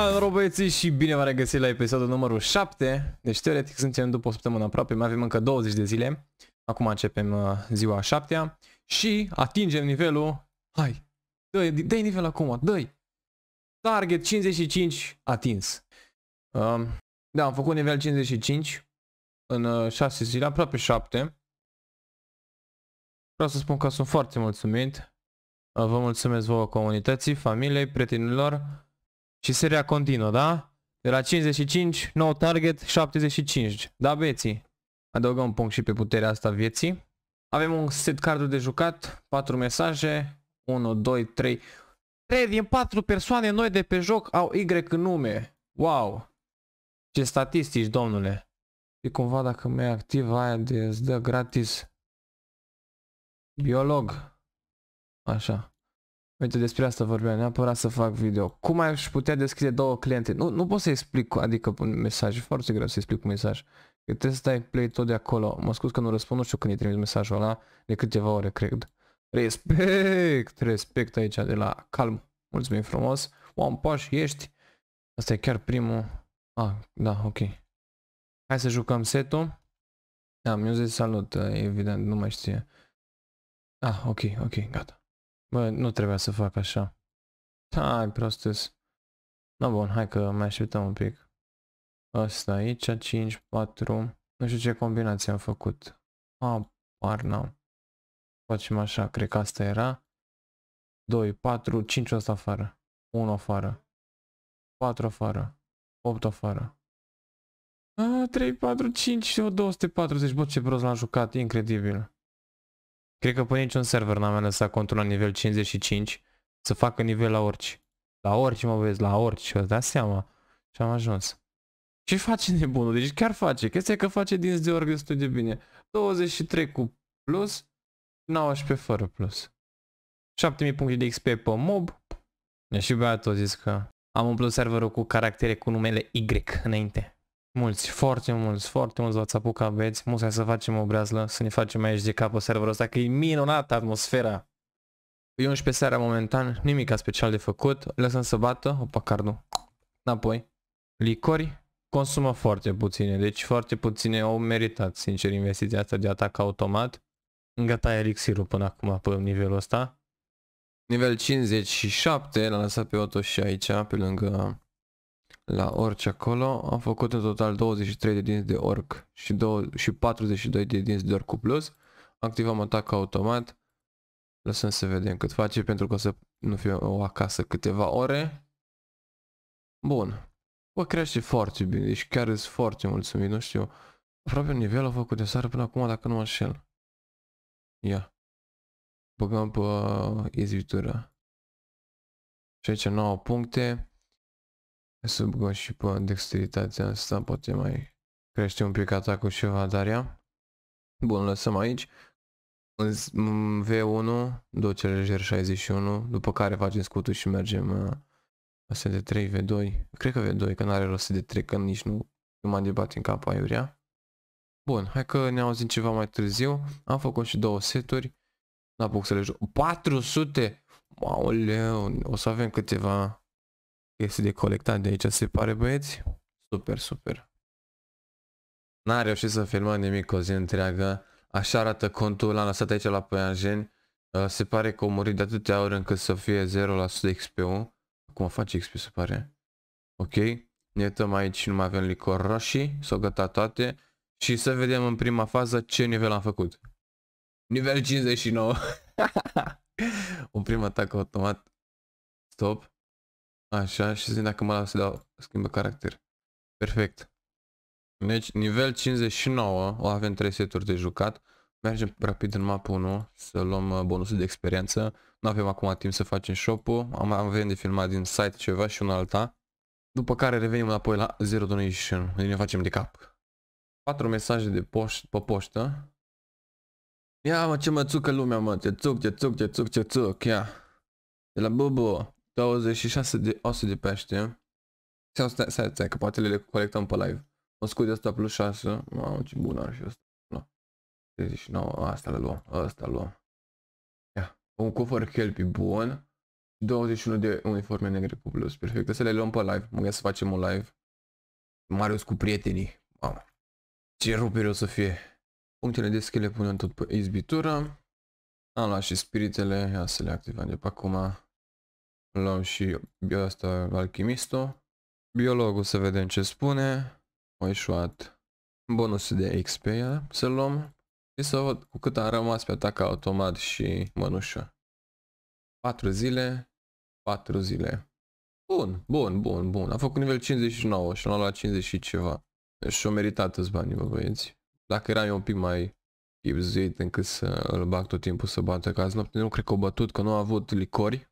Hai, noroc băieții și bine v-am regăsit la episodul numărul 7. Deci teoretic suntem după o săptămână aproape, mai avem încă 20 de zile. Acum începem uh, ziua 7 și atingem nivelul... Hai, dă-i dă nivel acum, dă-i! Target 55 atins. Um, da, am făcut nivel 55 în 6 uh, zile, aproape 7. Vreau să spun că sunt foarte mulțumit. Uh, vă mulțumesc vouă comunității, familiei, prietenilor, și seria continuă, da? De la 55, nou target, 75. Da, beții. Adăugăm un punct și pe puterea asta vieții. Avem un set card de jucat, 4 mesaje, 1, 2, 3. 3 din 4 persoane noi de pe joc au Y în nume. Wow! Ce statistici, domnule! Și cumva dacă mai activ aia de îți dă gratis biolog. Așa. Uite, despre asta vorbeam, neapărat să fac video. Cum aș putea deschide două cliente? Nu, nu pot să explic, adică un mesaj, e foarte greu să explic un mesaj. Că trebuie să dai play tot de acolo. Mă scuz că nu răspund, nu știu când îi trimis mesajul ăla, de câteva ore, cred. Respect, respect aici de la calm. Mulțumim frumos. am poș, ești? Asta e chiar primul. Ah, da, ok. Hai să jucăm setul. Da, mi-a zis salut, evident, nu mai știe. Ah, ok, ok, gata. Bă, nu trebuia să fac așa. Hai, prostus. No, bun, hai că mai așteptăm un pic. Asta aici, 5, 4... Nu știu ce combinație am făcut. A, par n-am. Facem așa, cred că asta era. 2, 4, 5 ăsta afară. 1 afară. 4 afară. 8 afară. A, 3, 4, 5 240. Bă, ce prost l-am jucat. Incredibil. Cred că pe păi niciun server n-am lăsat contul la nivel 55 să facă nivel la orice. La orice mă vezi, la orice, da, seama. Și am ajuns. Ce face nebunul? Deci chiar face. Chestia că face din zi de ori destul de bine. 23 cu plus, 19 fără plus. 7000 puncte de XP pe mob. Și băiatul a zis că am umplut serverul cu caractere cu numele Y înainte. Mulți, foarte mulți, foarte mulți v-ați apucat, băieți. Musai să facem o breazlă, să ne facem aici de capă serverul ăsta, că e minunată atmosfera. E 11 seara momentan, nimic special de făcut. Lăsăm să bată, opa, cardul. Înapoi. Licori, consumă foarte puține, deci foarte puține au meritat, sincer, investiția asta de atac automat. îngătai elixirul până acum pe nivelul ăsta. Nivel 57 l-am lăsat pe Otto și aici, pe lângă la orice acolo. Am făcut în total 23 de dinți de orc și, 2, și 42 de dinți de orc cu plus. Activăm atac automat. Lăsăm să vedem cât face pentru că o să nu fie o acasă câteva ore. Bun. Bă, crește foarte bine, deci chiar sunt foarte mulțumit, nu știu. Aproape nivelul făcut de sară până acum, dacă nu mă înșel. Ia. Băgăm pe izbitura. Uh, și aici 9 puncte. Sub go și pe dexteritatea asta poate mai crește un pic atacul și evadarea. Bun, lăsăm aici. V1, duce lejer 61, după care facem scutul și mergem uh, SD3, V2. Cred că V2, că n-are rost de 3 că nici nu, nu m-am debat în cap aiurea. Bun, hai că ne auzim ceva mai târziu. Am făcut și două seturi. N-apuc să le joc. 400! Mauleu. o să avem câteva chestii de colectat de aici, se pare băieți. Super, super. N-a reușit să filmăm nimic o zi întreagă. Așa arată contul, l-am lăsat aici la Păianjeni. Uh, se pare că a murit de atâtea ori încât să fie 0% XP-ul. Acum face XP, se pare. Ok. Ne uităm aici, nu mai avem licor roșii. S-au gata toate. Și să vedem în prima fază ce nivel am făcut. Nivel 59. Un prim atac automat. Stop. Așa, și zic dacă mă las să dau, schimbă caracter. Perfect. Deci, nivel 59, o avem 3 seturi de jucat. Mergem rapid în map 1 să luăm uh, bonusul de experiență. Nu avem acum timp să facem shop-ul, am, avem de filmat din site ceva și un alta. După care revenim înapoi la Zero Donation, deci ne facem de cap. 4 mesaje de poș pe poștă. Ia mă ce mă țucă lumea mă, te țuc, te țuc, te țuc, te țuc, ia. De la Bubu. 26 de 100 de pește. să stai, stai, stai, că poate le colectăm pe live. O scut de asta plus 6. Mamă, ce bun ar fi asta. No. 39, asta le luăm, asta le luăm. Ia. Un cufăr kelpi bun. 21 de uniforme negre cu plus. Perfect, să le luăm pe live. Mă să facem un live. Marius cu prietenii. Mamă. Ce rupere o să fie. Punctele de skill le punem tot pe izbitură. Am luat și spiritele. Ia să le activăm de pe acum. Luăm și asta alchimistul. Biologul să vedem ce spune. O ieșuat bonus de XP să luăm. Și să văd cu cât am rămas pe atac automat și mănușă. 4 zile, 4 zile. Bun, bun, bun, bun. a făcut nivel 59 și l-am luat 50 și ceva. Deci și-o meritat îți banii, bă băieți. Dacă eram eu un pic mai chipzuit încât să îl bag tot timpul să bată azi noapte, nu cred că o bătut, că nu a avut licori.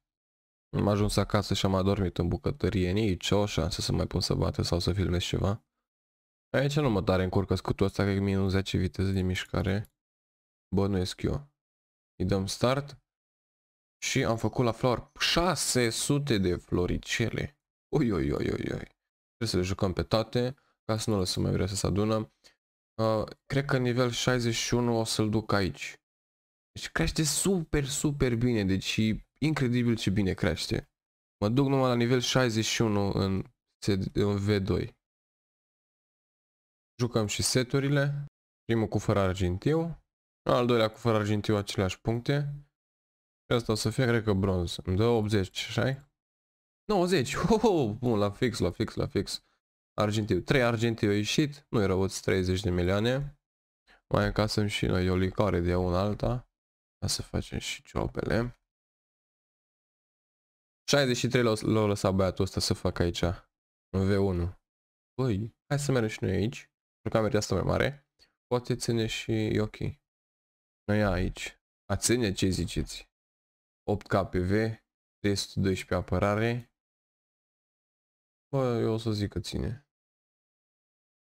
Am ajuns acasă și am adormit în bucătărie, nici o șansă să mai pun să bate sau să filmez ceva. Aici nu mă tare încurcă scutul ăsta, că e minus 10 viteze de mișcare. Bănuiesc eu. Îi dăm start. Și am făcut la flor 600 de floricele. Ui, ui, ui, ui, ui. Trebuie să le jucăm pe toate, ca să nu lăsăm mai vrea să se adună. Uh, cred că nivel 61 o să-l duc aici. Deci crește super, super bine. Deci incredibil ce bine crește. Mă duc numai la nivel 61 în, V2. Jucăm și seturile. Primul cu fără argintiu. Al doilea cu fără argintiu aceleași puncte. Și asta o să fie, cred că, bronz. Îmi dă 80, așa 90! Oh, oh, bun, la fix, la fix, la fix. Argintiu. 3 argintiu ieșit. Nu-i răuți 30 de milioane. Mai încasăm și noi o licare de una alta. Ca să facem și ciopele. 63 l-au lăsat băiatul ăsta să facă aici. În V1. Băi, hai să mergem și noi aici. Pentru că am asta mai mare. Poate ține și e ok. Noi aici. A ține ce ziceți? 8 KPV, 312 apărare. Bă, eu o să zic că ține.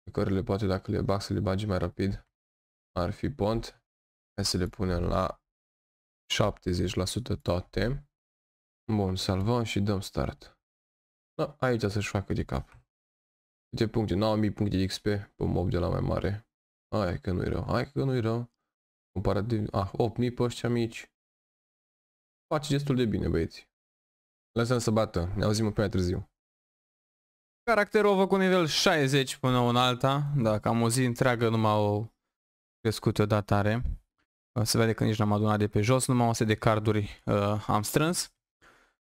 Pe care le poate dacă le bag să le bagi mai rapid. Ar fi pont. Hai să le punem la 70% toate. Bun, salvăm și dăm start. Da, aici să-și facă de cap. Câte puncte? 9000 puncte de XP pe mob de la mai mare. Hai că nu-i rău, hai că nu-i rău. Comparativ, ah, 8000 pe ăștia mici. Face destul de bine, băieți. Lăsăm să bată, ne auzim pe mai târziu. Caracterul vă cu nivel 60 până în alta, dacă am o zi întreagă nu m o crescut o datare. Se vede că nici n-am adunat de pe jos, numai o set de carduri uh, am strâns.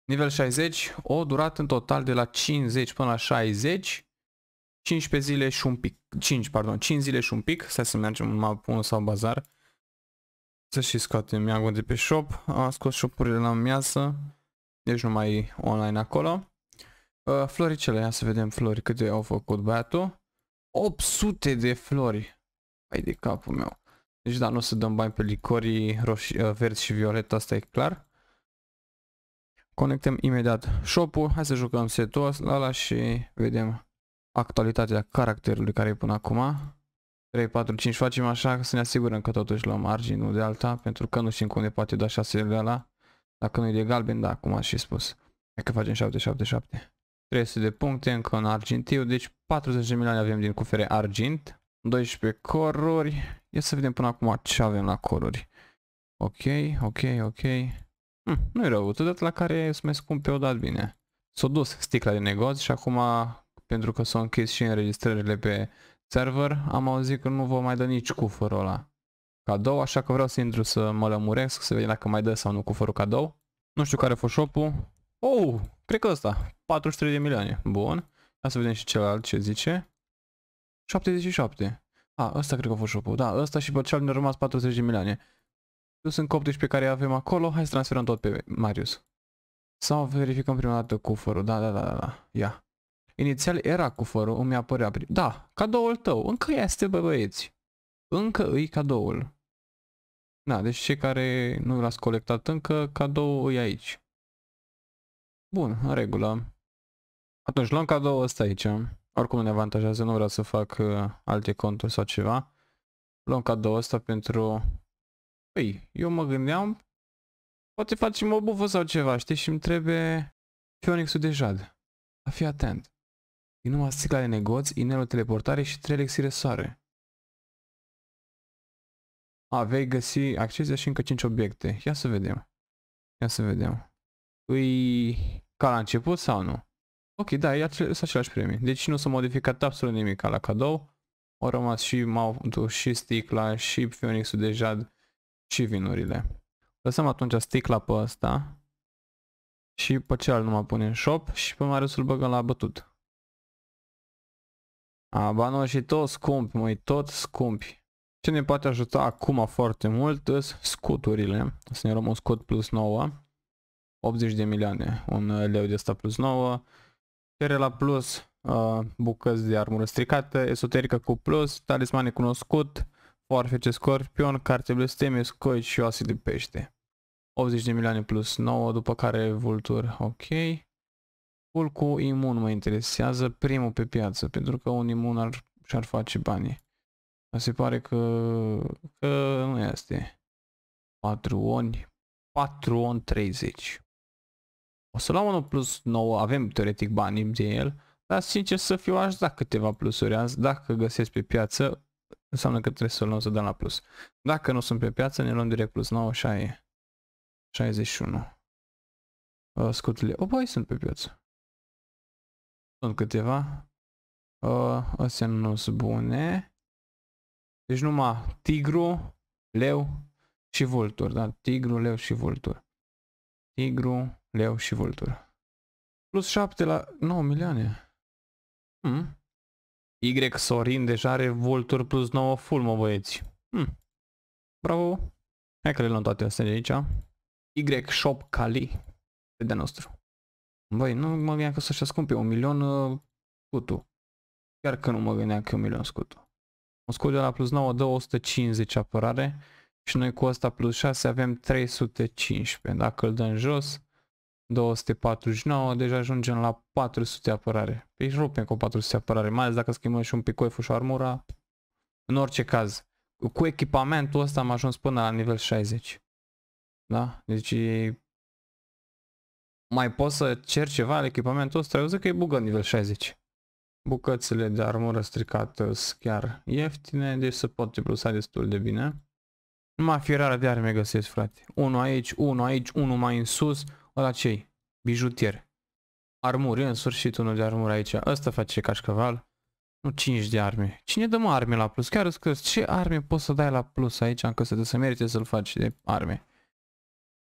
Nivel 60, o durată în total de la 50 până la 60, 15 zile și un pic, 5, pardon, 5 zile și un pic, stai să mergem în 1 sau bazar, să și scoatem miagul de pe shop, am scos shopurile la miasă, deci nu mai e online acolo. Uh, floricele, ia să vedem flori câte au făcut băiatul. 800 de flori, ai de capul meu. Deci da, nu o să dăm bani pe licorii roșii, uh, verzi și violet, asta e clar. Conectăm imediat shop-ul. Hai să jucăm setul ăla și vedem actualitatea caracterului care e până acum. 3, 4, 5 facem așa să ne asigurăm că totuși luăm marginul de alta, pentru că nu știm cum ne poate da 6 de ala. Dacă nu e de galben, da, cum aș și spus. Hai că facem 7, 7, 7. 300 de puncte, încă un argintiu, deci 40 de milioane avem din cufere argint. 12 coruri. Ia să vedem până acum ce avem la coruri. Ok, ok, ok. Hm, nu e rău, odată la care să mai pe o dat bine. S-a dus sticla de negoț și acum, pentru că s-au închis și înregistrările pe server, am auzit că nu vă mai dă nici cufărul ăla cadou, așa că vreau să intru să mă lămuresc, să vedem dacă mai dă sau nu cufărul cadou. Nu știu care a fost shop-ul. Oh, cred că ăsta, 43 de milioane, bun. Hai să vedem și celălalt ce zice. 77. A, ăsta cred că a fost shop-ul, da, ăsta și pe cel ne-a rămas 40 de milioane. Eu sunt cop pe care avem acolo, hai să transferăm tot pe Marius. Sau verificăm prima dată cufărul, da, da, da, da, da, ia. Inițial era cufărul, îmi apărea prim... Da, cadoul tău, încă este bă, băieți. Încă îi cadoul. Da, deci cei care nu l-ați colectat încă, cadou e aici. Bun, în regulă. Atunci luăm cadou ăsta aici. Oricum ne avantajează, nu vreau să fac uh, alte conturi sau ceva. Luăm cadou ăsta pentru Păi, eu mă gândeam, poate facem o bufă sau ceva, știi, și îmi trebuie Phoenix-ul de jad. A fi atent. E numai sticla de negoți, inelul teleportare și trei elixire soare. A, vei găsi accese și încă 5 obiecte. Ia să vedem. Ia să vedem. Îi păi, ca la început sau nu? Ok, da, e acel, același premii. Deci nu s-a modificat absolut nimic la cadou. Au rămas și mountul, și sticla, și phoenixul de jad, și vinurile. Lăsăm atunci sticla pe ăsta și pe cealaltă pune în shop și pe mare să-l băgăm la bătut. A, ba nu, și tot scump, măi, tot scumpi. Ce ne poate ajuta acum foarte mult sunt scuturile. Să ne luăm un scut plus 9. 80 de milioane, un uh, leu de asta plus 9. Cere la plus uh, bucăți de armură stricată, esoterică cu plus, talismane cunoscut, Foarfece, scorpion, carte blesteme, scoici și oase de pește. 80 de milioane plus 9, după care vultur, ok. cu imun mă interesează, primul pe piață, pentru că un imun ar, și-ar face bani. Dar se pare că, că nu este. 4 oni, 4 on 30. O să luăm unul plus 9, avem teoretic banii de el, dar sincer să fiu aș da câteva plusuri azi, dacă găsesc pe piață Înseamnă că trebuie să luăm să dăm la plus. Dacă nu sunt pe piață, ne luăm direct plus 9 așa e. 61. Uh, scutile. O, oh, băi, sunt pe piață. Sunt câteva. Uh, astea nu sunt bune. Deci numai tigru, leu și vultur. Da? Tigru, leu și vultur. Tigru, leu și vultur. Plus 7 la 9 milioane. Hmm. Y Sorin deja are volturi plus 9 full, mă băieți. Hm. Bravo. Hai că le luăm toate astea de aici. Y Shop Kali. Pe De nostru. Băi, nu mă gândeam că să-și scumpe un milion uh, scutul. Chiar că nu mă gândeam că e un milion scutul. Un scut de la plus 9 dă 150 apărare și noi cu asta plus 6 avem 315. Dacă îl dăm jos, 249, deja ajungem la 400 apărare. Păi își rupem cu 400 apărare, mai ales dacă schimbăm și un pic coiful și armura. În orice caz, cu echipamentul ăsta am ajuns până la nivel 60. Da? Deci mai poți să cer ceva la echipamentul ăsta, eu zic că e bugă nivel 60. Bucățile de armură stricată sunt chiar ieftine, deci se poate plusa destul de bine. Numai fierarea de arme găsesc, frate. Unul aici, unul aici, unul mai în sus, ăla ce Bijutier. Armuri, în sfârșit unul de armură aici. Ăsta face cașcaval. Nu 5 de arme. Cine dă mă arme la plus? Chiar îți ce arme poți să dai la plus aici încă să, te să merite să-l faci de arme?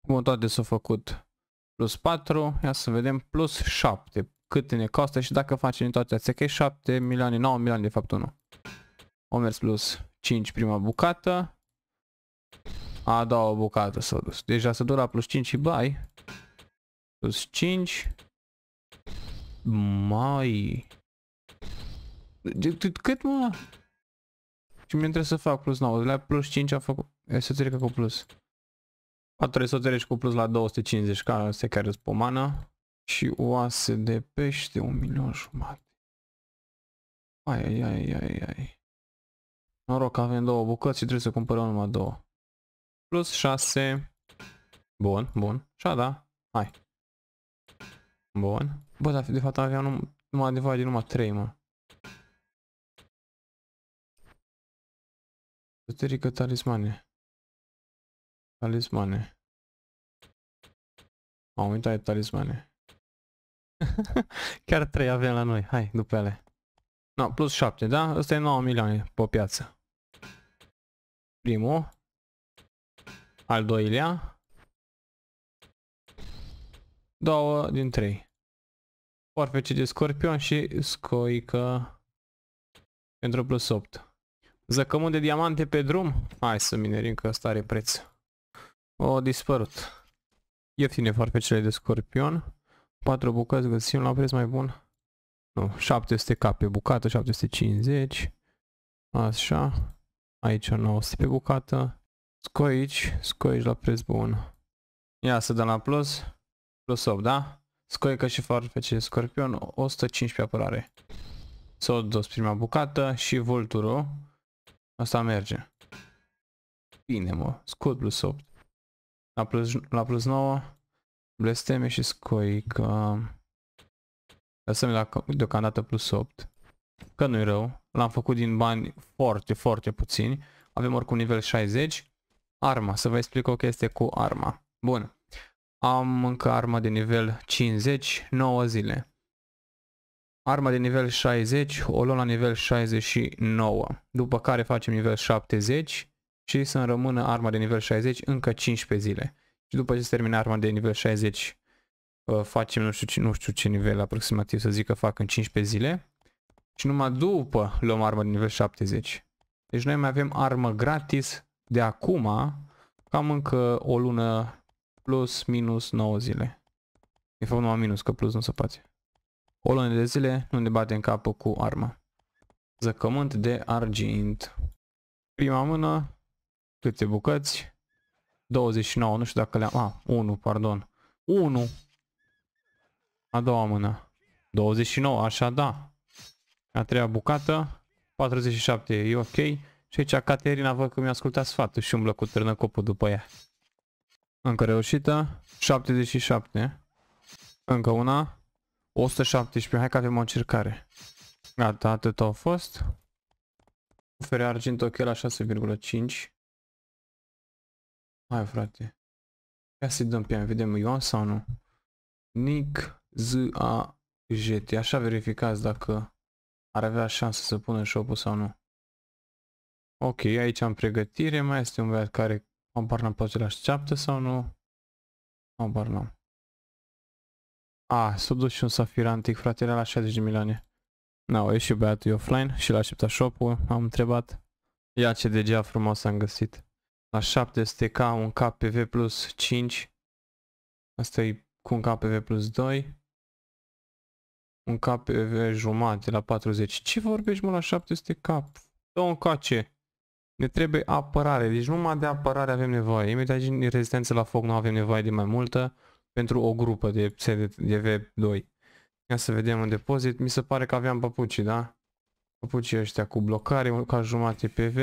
Cum toate s-au făcut. Plus 4, ia să vedem, plus 7. Cât ne costă și dacă facem toate astea, că e 7 milioane, 9 milioane de fapt nu. O mers plus 5 prima bucată. A doua bucată s-a dus. Deja se dura plus 5 și bai plus 5 mai de cât mă? Și mi trebuie să fac plus 9, la plus 5 a făcut, e să trecă cu plus. A trebuie să o treci cu plus la 250 ca se care pomană și oase de pește un milion jumate. Ai, ai, ai, ai, ai. Noroc, avem două bucăți și trebuie să cumpărăm numai două. Plus 6. Bun, bun. Și da. Hai. Bun. Bă, dar de fapt aveam num numai adevărat de numai 3, mă. Puterică talismane. Talismane. Am uitat de talismane. Chiar 3 avem la noi. Hai, după ele. No, plus 7, da? Ăsta e 9 milioane pe piață. Primul. Al doilea. Două din trei. Foarfece de scorpion și scoică pentru plus 8. Zăcământ de diamante pe drum? Hai să minerim că asta are preț. O dispărut. Ieftine foarfecele de scorpion. 4 bucăți găsim la preț mai bun. Nu, 700 k pe bucată, 750. Așa. Aici 900 pe bucată. Scoici, scoici la preț bun. Ia să dăm la plus plus 8, da? Scoica și farfece scorpion, 115 apărare. Sodos prima bucată și vulturul. Asta merge. Bine, mă. Scot plus 8. La plus, la plus 9, blesteme și scoică. Lăsăm la, deocamdată plus 8. Că nu-i rău. L-am făcut din bani foarte, foarte puțini. Avem oricum nivel 60. Arma. Să vă explic o chestie cu arma. Bun. Am încă arma de nivel 50, 9 zile. Arma de nivel 60, o luăm la nivel 69, după care facem nivel 70 și să rămână arma de nivel 60 încă 15 zile. Și după ce se termine arma de nivel 60, uh, facem nu știu, ce, nu știu ce nivel aproximativ să zic că fac în 15 zile. Și numai după luăm armă de nivel 70. Deci noi mai avem armă gratis de acum, cam încă o lună plus minus 9 zile. E fapt numai minus, că plus nu se poate. O lună de zile nu ne bate în capul cu arma. Zăcământ de argint. Prima mână, câte bucăți? 29, nu știu dacă le-am... A, ah, 1, pardon. 1! A doua mână. 29, așa da. A treia bucată, 47, e ok. Și aici Caterina văd că mi-a ascultat sfatul și umblă cu copul după ea. Încă reușită. 77. Încă una. 117. Hai că avem o încercare. Gata, atât au fost. Fere argint ok la 6,5. Hai frate. Ia să-i dăm pe vedem Ioan sau nu. Nick Z A J -T. Așa verificați dacă ar avea șansă să pună shop sau nu. Ok, aici am pregătire, mai este un băiat care Habar n-am pe același șapte sau nu? Habar n-am. A, s-a dus și un safir antic, fratele, la 60 de milioane. Na, o ieșit băiatul offline și l-a așteptat shop-ul, am întrebat. Ia ce degea frumos am găsit. La 700k un KPV plus 5. Asta e cu un KPV plus 2. Un KPV jumate la 40. Ce vorbești mă la 700k? Dă un cace. Ne trebuie apărare, deci numai de apărare avem nevoie. Imediat din rezistență la foc nu avem nevoie de mai multă pentru o grupă de CDV2. Ia să vedem un depozit. Mi se pare că aveam papuci, da? Păpucii ăștia cu blocare, ca jumate PV,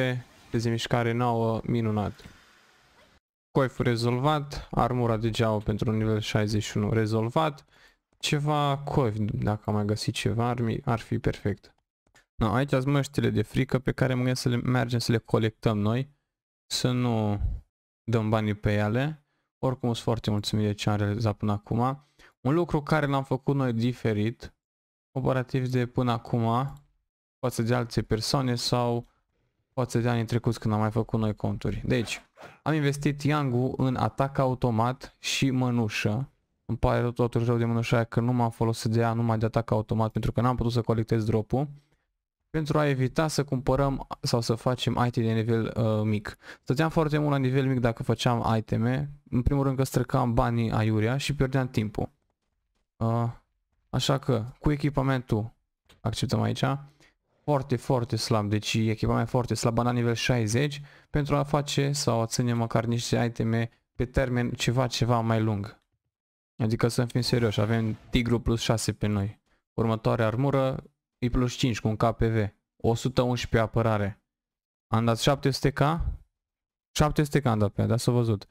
de mișcare nouă, minunat. Coiful rezolvat, armura de geau pentru nivel 61 rezolvat, ceva coif, dacă am mai găsit ceva, ar fi perfect. No, aici sunt măștile de frică pe care mă să le mergem să le colectăm noi, să nu dăm banii pe ele. Oricum sunt foarte mulțumit de ce am realizat până acum. Un lucru care l-am făcut noi diferit, operativ de până acum, față de alte persoane sau față de anii trecuți când am mai făcut noi conturi. Deci, am investit Yangu în atac automat și mănușă. Îmi pare totul rău de mânușa că nu m-am folosit de ea numai de atac automat pentru că n-am putut să colectez drop-ul pentru a evita să cumpărăm sau să facem IT de nivel uh, mic. Stăteam foarte mult la nivel mic dacă făceam iteme, în primul rând că străcam banii aiurea și pierdeam timpul. Uh, așa că cu echipamentul acceptăm aici, foarte, foarte slab, deci echipament foarte slab, la nivel 60, pentru a face sau a ține măcar niște iteme pe termen ceva, ceva mai lung. Adică să fim serioși, avem tigru plus 6 pe noi. Următoarea armură, E plus 5 cu un KPV. 111 apărare. Am dat 700k? 700k am dat pe dar da, s-a văzut.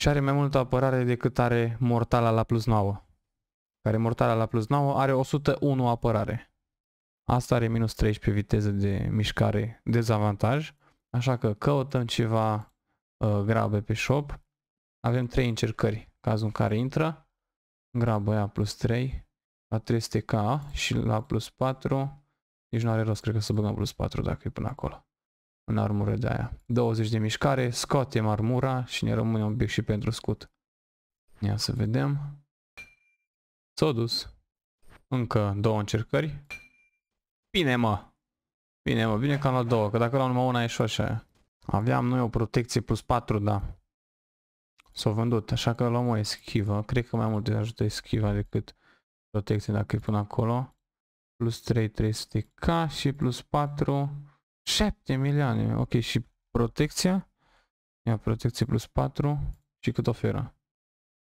Și are mai multă apărare decât are mortala la plus 9. Care mortala la plus 9 are 101 apărare. Asta are minus 13 viteză de mișcare dezavantaj. Așa că căutăm ceva uh, grabe pe shop. Avem 3 încercări, cazul în care intră. Grabă aia plus 3 la 300k și la plus 4. Deci nu are rost, cred că să băgăm plus 4 dacă e până acolo. În armură de aia. 20 de mișcare, scoatem armura și ne rămâne un pic și pentru scut. Ia să vedem. S-a dus. Încă două încercări. Bine mă! Bine mă, bine că am luat două, că dacă luam numai una e și așa. Aveam noi o protecție plus 4, da. S-au vândut, așa că luăm o eschivă. Cred că mai mult ajută eschiva decât protecție dacă e până acolo. Plus 3, 300k și plus 4, 7 milioane. Ok, și protecția? Ia protecție plus 4 și cât oferă?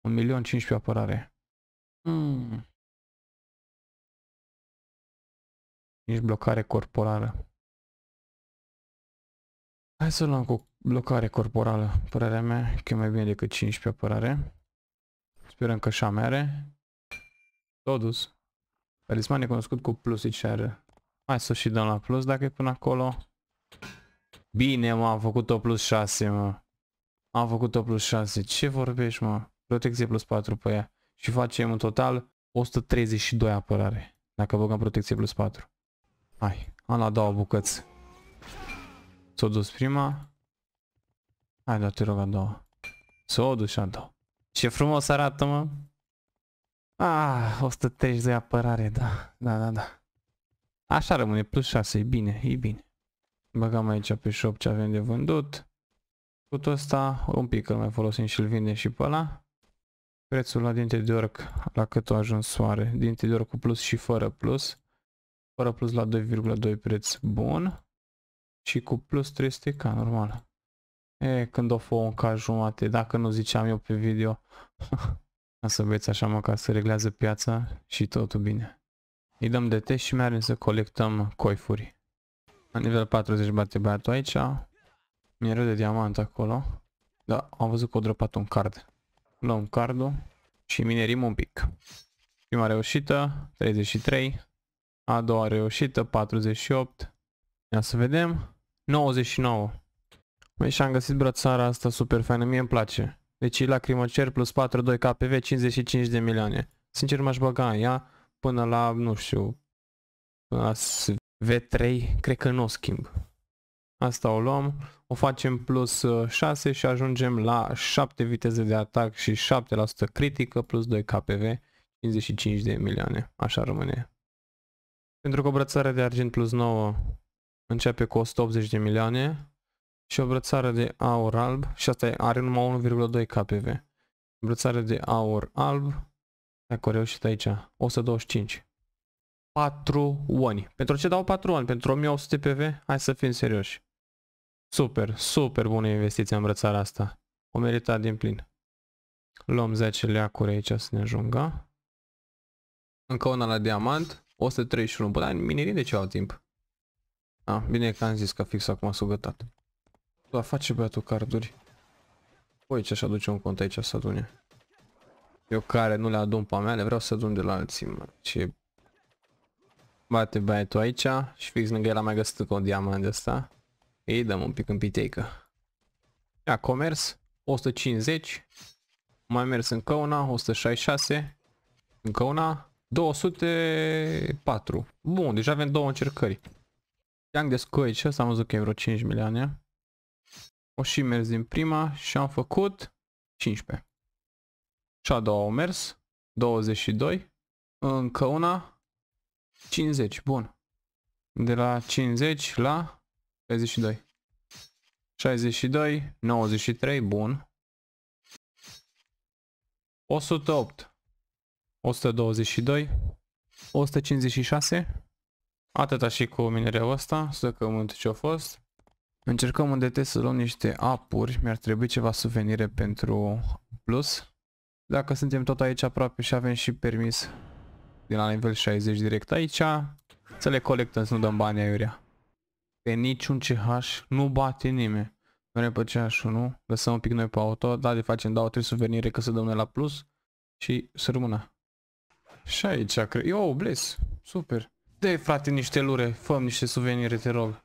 1 milion 15 apărare. Hmm. Nici blocare corporală. Hai să luăm cu blocare corporală. Părerea mea că e mai bine decât 15 apărare. Sperăm că așa mai are. Todus. Talisman e cunoscut cu plus și are. Hai să și dăm la plus dacă e până acolo. Bine, m am făcut-o plus 6, mă. Am făcut-o plus 6. Ce vorbești, mă? Protecție plus 4 pe ea. Și facem în total 132 apărare. Dacă băgăm protecție plus 4. Hai, am la două bucăți. S-o dus prima. Hai, da, te rog, a doua. S-o dus și a doua. Ce frumos arată, mă. Ah, 130 de apărare, da, da, da, da. Așa rămâne, plus 6, e bine, e bine. Băgăm aici pe shop ce avem de vândut. Cu ăsta, un pic îl mai folosim și îl vindem și pe ăla. Prețul la dinte de orc, la cât o ajuns soare? Dinte de orc cu plus și fără plus. Fără plus la 2,2 preț bun. Și cu plus 300 ca normal. E, când o fă un ca jumate, dacă nu ziceam eu pe video. Ca să beți așa mă, ca să reglează piața și totul bine. Îi dăm de test și mergem să colectăm coifuri. La nivel 40 bate băiatul aici. Mi-e de diamant acolo. Da, am văzut că o dropat un card. Luăm cardul și minerim un pic. Prima reușită, 33. A doua reușită, 48. Ia să vedem. 99. Băi, și-am găsit brățara asta super faină, mie îmi place. Deci la Crimocer plus 42 KPV 55 de milioane. Sincer m-aș băga în ea până la, nu știu, până la V3, cred că nu o schimb. Asta o luăm, o facem plus 6 uh, și ajungem la 7 viteze de atac și 7% critică plus 2 KPV, 55 de milioane. Așa rămâne. Pentru că de argint plus 9 începe cu 180 de milioane, și o brățară de aur alb și asta are numai 1,2 kPv. Brățară de aur alb, dacă o reușit aici, 125. 4 oni. Pentru ce dau 4 oni? Pentru 1800 PV? Hai să fim serioși. Super, super bună investiție în brățara asta. O merita din plin. Luăm 10 leacuri aici să ne ajungă. Încă una la diamant. 131. Bă, dar minerii de ce au timp? Ah, bine că am zis că fix acum s-a gătat. Da, face băiatul carduri. Păi ce aș aduce un cont aici să adune. Eu care nu le adun pe mea, le vreau să adun de la alții, mă. Ce... Bate băiatul aici și fix lângă el am mai găsit un diamant de asta. Ei dăm un pic în piteică. Ia, comers, 150. Mai mers încă una, 166. Încă una, 204. Bun, deja deci avem două încercări. Yang de scoici, ăsta am văzut că e vreo 5 milioane. O și mers din prima și am făcut 15. Și a doua au mers, 22, încă una, 50, bun. De la 50 la 62. 62, 93, bun. 108, 122, 156. Atâta și cu minereul ăsta, să că ce-a fost. Încercăm unde te să luăm niște apuri, mi-ar trebui ceva suvenire pentru plus. Dacă suntem tot aici aproape și avem și permis din la nivel 60 direct aici, să le colectăm să nu dăm bani aiurea. Pe niciun CH nu bate nimeni. Noi pe CH1, lăsăm un pic noi pe auto, da, de facem, dau trei suvenire că să dăm noi la plus și să rămână. Și aici, cred. Eu, bless, super. De frate niște lure, făm niște suvenire, te rog.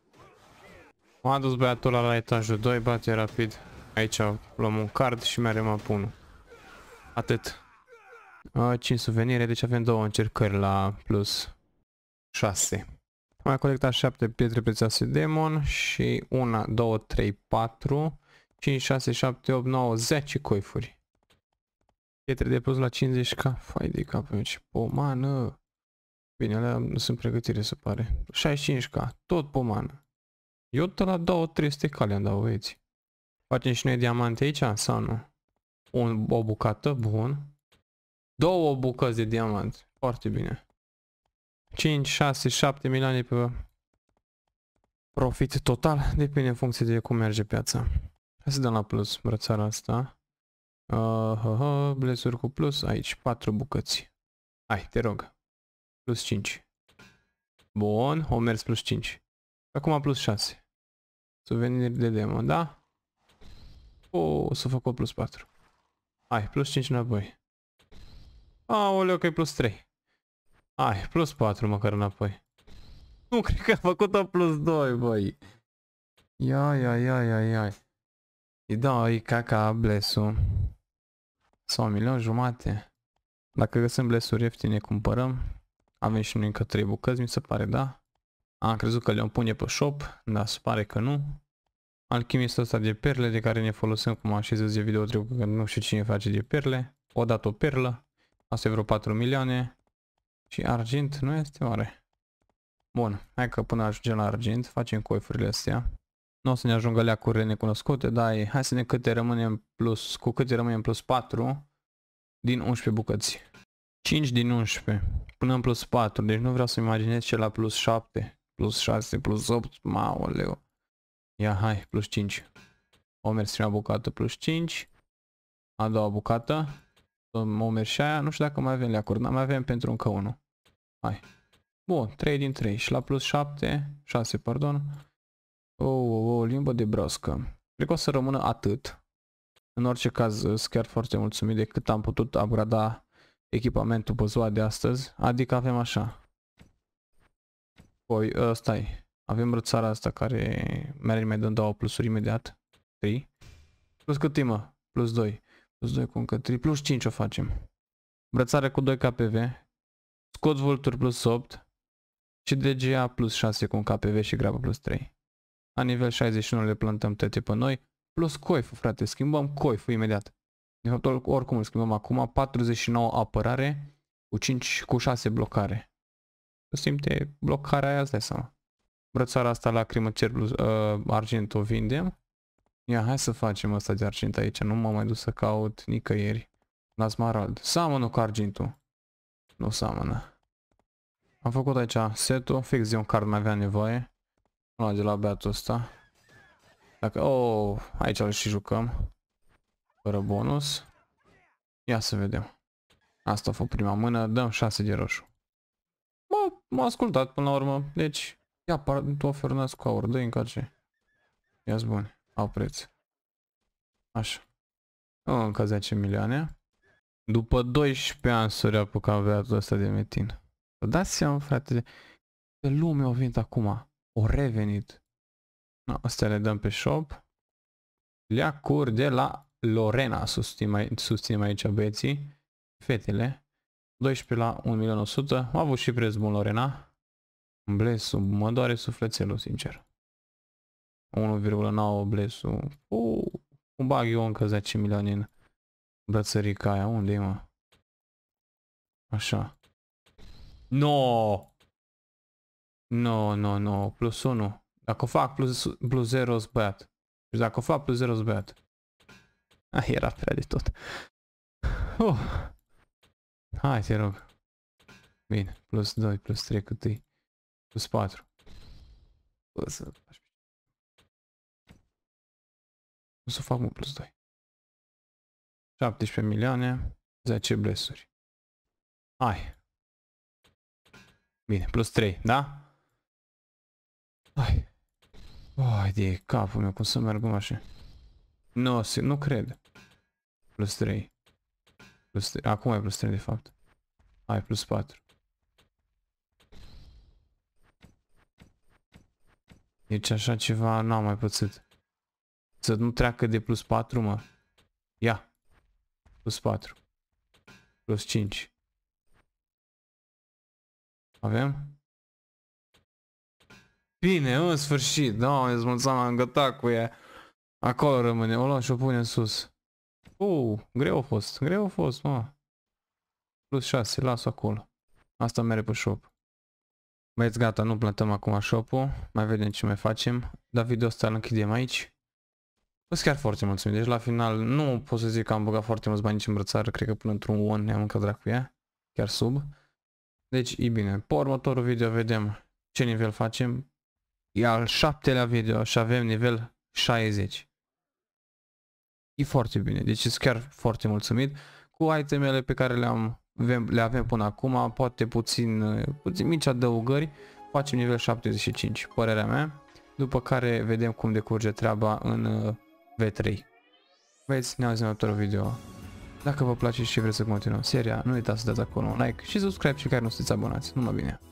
M-a dus băiatul ăla la etajul 2, bate rapid. Aici luăm un card și mergem ap 1. Atât. 5 suvenire, deci avem două încercări la plus 6. Am mai colectat 7 pietre prețioase demon și 1, 2, 3, 4, 5, 6, 7, 8, 9, 10 coifuri. Pietre de plus la 50k, fai de cap, ce pomană. Bine, alea nu sunt pregătire, se pare. 65k, tot pomană. Eu de la 2-300 cale am dat, băieți. Facem și noi diamante aici sau nu? Un, o bucată, bun. Două bucăți de diamant. Foarte bine. 5, 6, 7 milioane pe profit total. Depinde în funcție de cum merge piața. Hai să dăm la plus brățara asta. Uh, uh, uh, blesuri cu plus. Aici, 4 bucăți. Hai, te rog. Plus 5. Bun, o mers plus 5. Acum plus 6. Suveniri de demo, da? O, s-a făcut plus 4. Hai, plus 5 înapoi. Aoleu, că e plus 3. Hai, plus 4 măcar înapoi. Nu cred că a făcut-o plus 2, băi. Ia, ia, ia, ia, ia. Îi dau, e caca blesul. Sau un milion jumate. Dacă găsim blesuri ieftine, cumpărăm. Avem și noi încă 3 bucăți, mi se pare, da? Am crezut că le-am pune pe shop, dar se pare că nu. Alchimistul ăsta de perle de care ne folosim cum am și zis de video trecut că nu știu cine face de perle. O dat o perlă, asta e vreo 4 milioane și argint nu este oare? Bun, hai că până ajungem la argint facem coifurile astea. Nu o să ne ajungă lea leacurile necunoscute, dar hai să ne câte rămânem plus, cu câte rămânem plus 4 din 11 bucăți. 5 din 11 până în plus 4, deci nu vreau să mi imaginez ce la plus 7 plus 6, plus 8, maoleu. Ia hai, plus 5. mers prima bucată, plus 5. A doua bucată. mers și aia. Nu știu dacă mai avem leacuri. Nu mai avem pentru încă unul. Hai. Bun, 3 din 3. Și la plus 7, 6, pardon. O, o, o limbă de broască. Cred că o să rămână atât. În orice caz, sunt chiar foarte mulțumit de cât am putut upgrada echipamentul pe ziua de astăzi. Adică avem așa. Poi, uh, stai, avem rățara asta care merge mai dăm două plusuri imediat. 3. Plus cât mă? Plus 2. Plus 2 cu încă 3. Plus 5 o facem. Brățare cu 2 KPV. Scot vulturi plus 8. Și DGA plus 6 cu un KPV și grabă plus 3. La nivel 61 le plantăm tete pe noi. Plus coif frate. Schimbăm coif imediat. De fapt, oricum îl schimbăm acum. 49 apărare cu 5 cu 6 blocare simte blocarea aia, îți dai seama. Brățara asta lacrimă cer uh, argint o vindem. Ia, hai să facem asta de argint aici, nu m-am mai dus să caut nicăieri. La smarald. Seamănă cu argintul. Nu seamănă. Am făcut aici setul, fix de un card mai avea nevoie. Am luat de la beatul ăsta. Dacă... Oh, aici îl și jucăm. Fără bonus. Ia să vedem. Asta a fost prima mână, dăm 6 de roșu m-a ascultat până la urmă. Deci, ia, tu ofernați un aur, dă-i încarce. ia bun, au preț. Așa. Încă 10 milioane. După 12 ani să reapucă viața asta de metin. Vă dați seama, frate, de lume au venit acum. O revenit. No, astea le dăm pe shop. Leacuri de la Lorena susținem aici băieții. Fetele. 12 la 1.100.000. Am avut și preț bun Lorena. Blesu, mă doare sufletelul, sincer. 1,9 blesu. Uuu, cum bag eu încă 10 milioane în bățărica aia? Unde-i, mă? Așa. No! No, no, no. Plus 1. Dacă o fac plus, plus 0, sunt băiat. Și deci dacă o fac plus 0, sunt băiat. Ah, era prea de tot. Uh. Hai, te rog. Bine, plus 2, plus 3 cât e? Plus 4. Plus... O să fac un plus 2. 17 milioane, 10 blesuri. Hai. Bine, plus 3, da? Hai. Ai de capul meu, cum să merg așa? Nu, nu cred. Plus 3. Plus 3. Acum e plus 3 de fapt. Ai plus 4. Deci așa ceva n-am mai pățit. Să nu treacă de plus 4, mă. Ia. Plus 4. Plus 5. Avem? Bine, în sfârșit. Da, no, îți mulțumesc, am gătat cu ea. Acolo rămâne. O luăm și o punem sus. Uh, greu a fost, greu a fost, mă. Plus 6, las acolo. Asta merge pe shop. Băieți, gata, nu plantăm acum shop-ul. Mai vedem ce mai facem. Dar video ăsta îl închidem aici. Păi chiar foarte mulțumit. Deci la final nu pot să zic că am băgat foarte mulți bani nici în brățară. Cred că până într-un one ne-am încă cu ea. Chiar sub. Deci e bine. Pe următorul video vedem ce nivel facem. E al șaptelea video și avem nivel 60 e foarte bine, deci sunt chiar foarte mulțumit cu itemele pe care le-am le avem până acum, poate puțin, puțin mici adăugări, facem nivel 75, părerea mea, după care vedem cum decurge treaba în uh, V3. Veți, ne auzim în următorul video. Dacă vă place și vreți să continuăm seria, nu uitați să dați acolo un like și subscribe și care nu sunteți abonați. Numai bine!